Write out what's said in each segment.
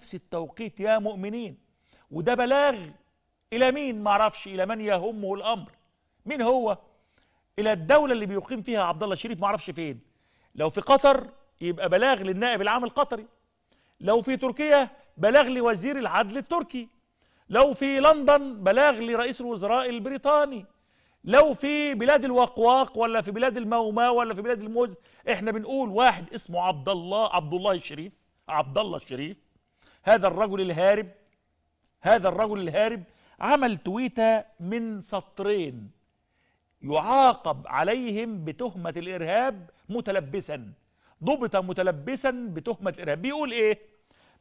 نفس التوقيت يا مؤمنين وده بلاغ إلى مين معرفش إلى من يهمه الأمر مين هو إلى الدولة اللي بيقيم فيها عبد الله الشريف معرفش فين لو في قطر يبقى بلاغ للنائب العام القطري لو في تركيا بلاغ لوزير العدل التركي لو في لندن بلاغ لرئيس الوزراء البريطاني لو في بلاد الوقواق ولا في بلاد الموما ولا في بلاد الموز احنا بنقول واحد اسمه عبد الله عبد الله الشريف عبد الله الشريف هذا الرجل الهارب هذا الرجل الهارب عمل تويته من سطرين يعاقب عليهم بتهمة الإرهاب متلبسا ضبط متلبسا بتهمة الإرهاب بيقول إيه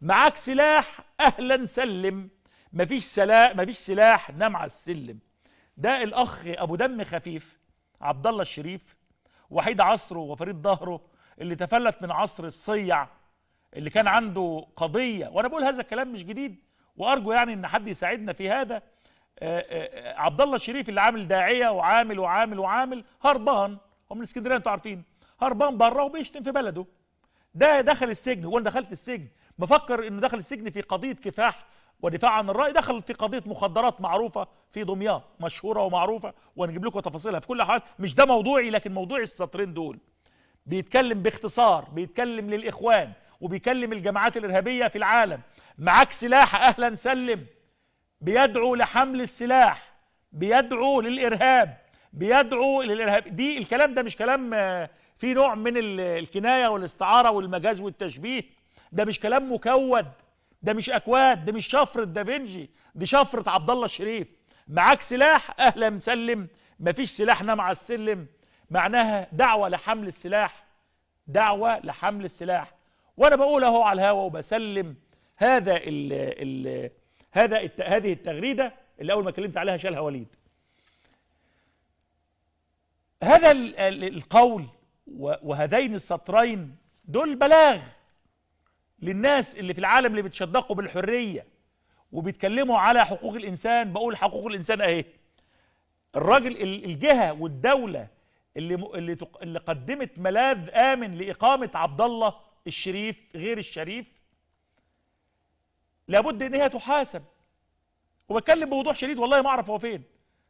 معاك سلاح أهلا سلم مفيش سلاح مفيش سلاح نام على السلم ده الأخ أبو دم خفيف عبد الله الشريف وحيد عصره وفريد ظهره اللي تفلت من عصر الصيع اللي كان عنده قضيه وانا بقول هذا الكلام مش جديد وارجو يعني ان حد يساعدنا في هذا آه، آه، آه، عبد الله الشريف اللي عامل داعيه وعامل وعامل وعامل هربان هو من اسكندريه انتوا عارفين هربان بره وبيشتم في بلده ده دخل السجن هو دخلت السجن بفكر انه دخل السجن في قضيه كفاح ودفاع عن الراي دخل في قضيه مخدرات معروفه في دمياط مشهوره ومعروفه ونجيب لكم تفاصيلها في كل حال مش ده موضوعي لكن موضوعي السطرين دول بيتكلم باختصار بيتكلم للاخوان وبيكلم الجماعات الارهابيه في العالم معاك سلاح اهلا سلم بيدعو لحمل السلاح بيدعو للارهاب بيدعو للارهاب دي الكلام ده مش كلام آه، في نوع من الكنايه والاستعاره والمجاز والتشبيه ده مش كلام مكود ده مش اكواد ده مش شفره دافنجي دي شفره عبد الله الشريف معاك سلاح اهلا سلم مفيش سلاح نام على السلم معناها دعوه لحمل السلاح دعوه لحمل السلاح وانا بقول اهو على الهوا وبسلم هذا الـ الـ هذا الت هذه التغريده اللي اول ما اتكلمت عليها شالها وليد هذا القول وهذين السطرين دول بلاغ للناس اللي في العالم اللي بيتشدقوا بالحريه وبيتكلموا على حقوق الانسان بقول حقوق الانسان اهي الراجل الجهه والدوله اللي اللي, اللي قدمت ملاذ امن لاقامه عبد الله الشريف غير الشريف لابد ان هي تحاسب وبتكلم بوضوح شديد والله ما اعرف هو فين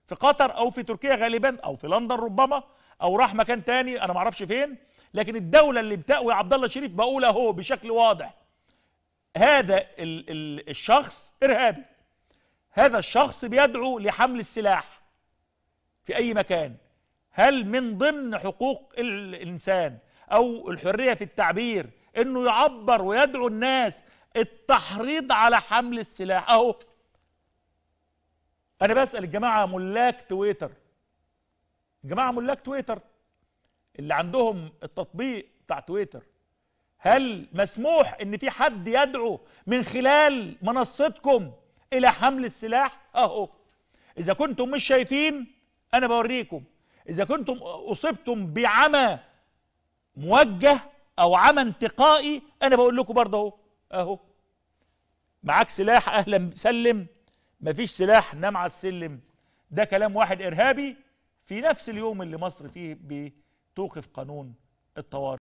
في قطر او في تركيا غالبا او في لندن ربما او راح مكان تاني انا ما اعرفش فين لكن الدوله اللي بتأوي عبد الله الشريف بقول اهو بشكل واضح هذا الـ الـ الشخص ارهابي هذا الشخص بيدعو لحمل السلاح في اي مكان هل من ضمن حقوق الانسان او الحريه في التعبير انه يعبر ويدعو الناس التحريض على حمل السلاح اهو انا بسال الجماعه ملاك تويتر الجماعه ملاك تويتر اللي عندهم التطبيق بتاع تويتر هل مسموح ان في حد يدعو من خلال منصتكم الى حمل السلاح اهو اذا كنتم مش شايفين انا بوريكم اذا كنتم اصبتم بعمى موجه او عمى انتقائي انا بقول لكم برضه اهو اهو معاك سلاح اهلا سلم مفيش سلاح نام على السلم ده كلام واحد ارهابي في نفس اليوم اللي مصر فيه بتوقف قانون الطوارئ